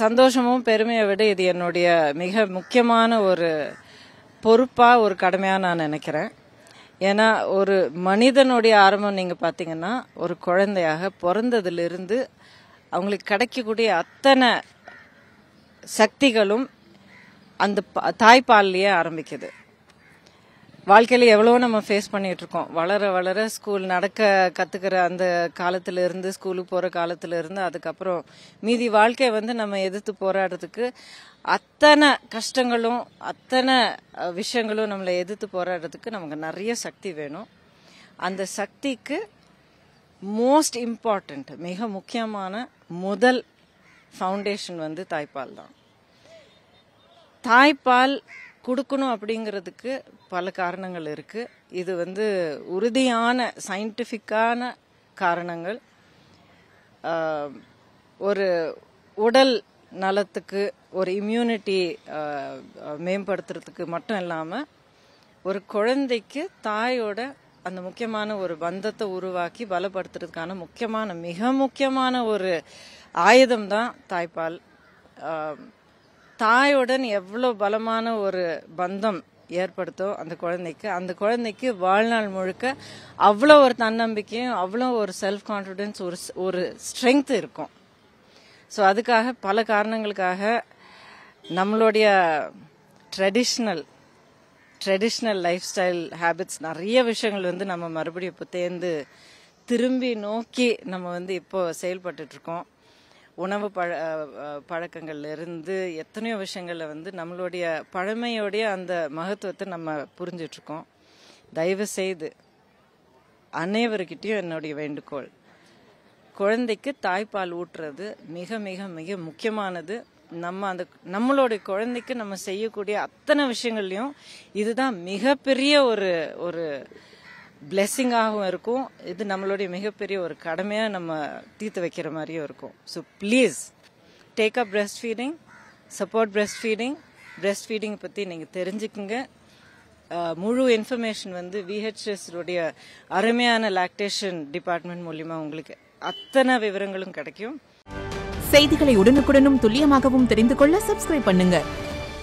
சந்தோஷமும் பெருமையை விட இது என்னுடைய மிக முக்கியமான ஒரு பொறுப்பாக ஒரு கடமையாக நான் நினைக்கிறேன் ஏன்னா ஒரு மனிதனுடைய ஆரம்பம் நீங்கள் பார்த்தீங்கன்னா ஒரு குழந்தையாக பிறந்ததுலேருந்து அவங்களுக்கு கிடைக்கக்கூடிய அத்தனை சக்திகளும் அந்த தாய்ப்பால்லையே ஆரம்பிக்குது வாழ்க்கையில் எவ்வளோ நம்ம ஃபேஸ் பண்ணிகிட்ருக்கோம் வளர வளர ஸ்கூல் நடக்க கற்றுக்கிற அந்த இருந்து ஸ்கூலுக்கு போகிற இருந்து அதுக்கப்புறம் மீதி வாழ்க்கையை வந்து நம்ம எதிர்த்து போராடுறதுக்கு அத்தனை கஷ்டங்களும் அத்தனை விஷயங்களும் நம்மளை எதிர்த்து போராடுறதுக்கு நமக்கு நிறைய சக்தி வேணும் அந்த சக்திக்கு மோஸ்ட் இம்பார்ட்டண்ட் மிக முக்கியமான முதல் ஃபவுண்டேஷன் வந்து தாய்ப்பால் தான் தாய்ப்பால் கொடுக்கணும் அப்படிங்கிறதுக்கு பல காரணங்கள் இருக்குது இது வந்து உறுதியான சயின்டிஃபிக்கான காரணங்கள் ஒரு உடல் நலத்துக்கு ஒரு இம்யூனிட்டி மேம்படுத்துறதுக்கு மட்டும் இல்லாமல் ஒரு குழந்தைக்கு தாயோட அந்த முக்கியமான ஒரு பந்தத்தை உருவாக்கி பலப்படுத்துறதுக்கான முக்கியமான மிக முக்கியமான ஒரு ஆயுதம் தான் தாய்ப்பால் தாயுடன் எவ்வளோ பலமான ஒரு பந்தம் ஏற்படுத்தும் அந்த குழந்தைக்கு அந்த குழந்தைக்கு வாழ்நாள் முழுக்க அவ்வளோ ஒரு தன்னம்பிக்கையும் அவ்வளோ ஒரு செல்ஃப் கான்ஃபிடென்ஸ் ஒரு ஒரு ஸ்ட்ரென்த் இருக்கும் ஸோ அதுக்காக பல காரணங்களுக்காக நம்மளுடைய traditional traditional lifestyle habits நிறைய விஷயங்கள் வந்து நம்ம மறுபடியும் இப்போ தேர்ந்து திரும்பி நோக்கி நம்ம வந்து இப்போ செயல்பட்டுட்ருக்கோம் உணவு பழ பழக்கங்கள்லேருந்து எத்தனையோ விஷயங்களில் வந்து நம்மளுடைய பழமையோடைய அந்த மகத்துவத்தை நம்ம புரிஞ்சிட்ருக்கோம் தயவு செய்து அனைவருக்கிட்டையும் என்னுடைய வேண்டுகோள் குழந்தைக்கு தாய்ப்பால் ஊட்டுறது மிக மிக மிக முக்கியமானது நம்ம அந்த நம்மளுடைய குழந்தைக்கு நம்ம செய்யக்கூடிய அத்தனை விஷயங்கள்லையும் இதுதான் மிகப்பெரிய ஒரு ஒரு பிளெஸ்ஸிங்காகவும் இருக்கும் இது நம்மளுடைய மிகப்பெரிய ஒரு கடமையாக நம்ம தீர்த்து வைக்கிற மாதிரியும் இருக்கும் so please take up breast feeding support breast feeding breast feeding பற்றி நீங்கள் தெரிஞ்சுக்குங்க முழு இன்ஃபர்மேஷன் வந்து விஹெச்எஸ்டைய அருமையான லாக்டேஷன் டிபார்ட்மெண்ட் மூலியமாக உங்களுக்கு அத்தனை விவரங்களும் கிடைக்கும் செய்திகளை உடனுக்குடனும் துல்லியமாகவும் தெரிந்து கொள்ள சப்ஸ்கிரைப் பண்ணுங்கள்